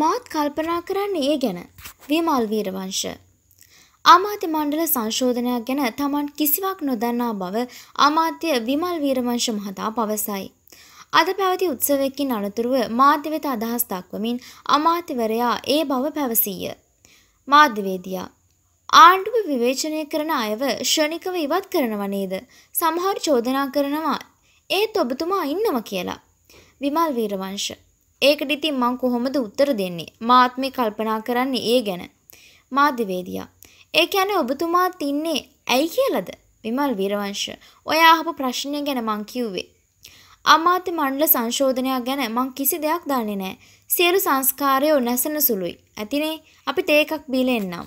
මාත් කල්පනා කරන්නේ ඒ ගැන. විමල් වීරවංශ. ආමාත්‍ය මණ්ඩල සංශෝධනයක් ගැන Taman කිසිවක් නොදන්නා බව ආමාත්‍ය විමල් වීරවංශ මහතා පවසයි. අද පැවති උත්සවයකින් අනතුරුව මාධ්‍ය වෙත අදහස් දක්වමින් අමාත්‍යවරයා ඒ බව පැවසීය. මාධ්‍යවේදියා ආණ්ඩුව විවේචනය කරන අයව ෂණිකව ඉවත් කරනව නේද? සමහර චෝදනා කරනවා ඒත් ඔබතුමා ඉන්නවා කියලා. විමල් වීරවංශ ඒකට ඉතින් මං කොහොමද උත්තර දෙන්නේ? මාත් මේ කල්පනා කරන්නේ ඒ ගැන. මාධ්‍යවේදියා. ඒ කියන්නේ ඔබතුමාත් ඉන්නේ ඇයි කියලාද? විමල් වීරවංශ. ඔයා අහපු ප්‍රශ්නය ගැන මං කිව්වේ. අමාත්‍ය මණ්ඩල සංශෝධනයක් ගැන මං කිසි දෙයක් දන්නේ නැහැ. සියලු සංස්කාරය නැසන සුළුයි. ඇතිනේ අපි තේ එකක් බීලා එන්නම්.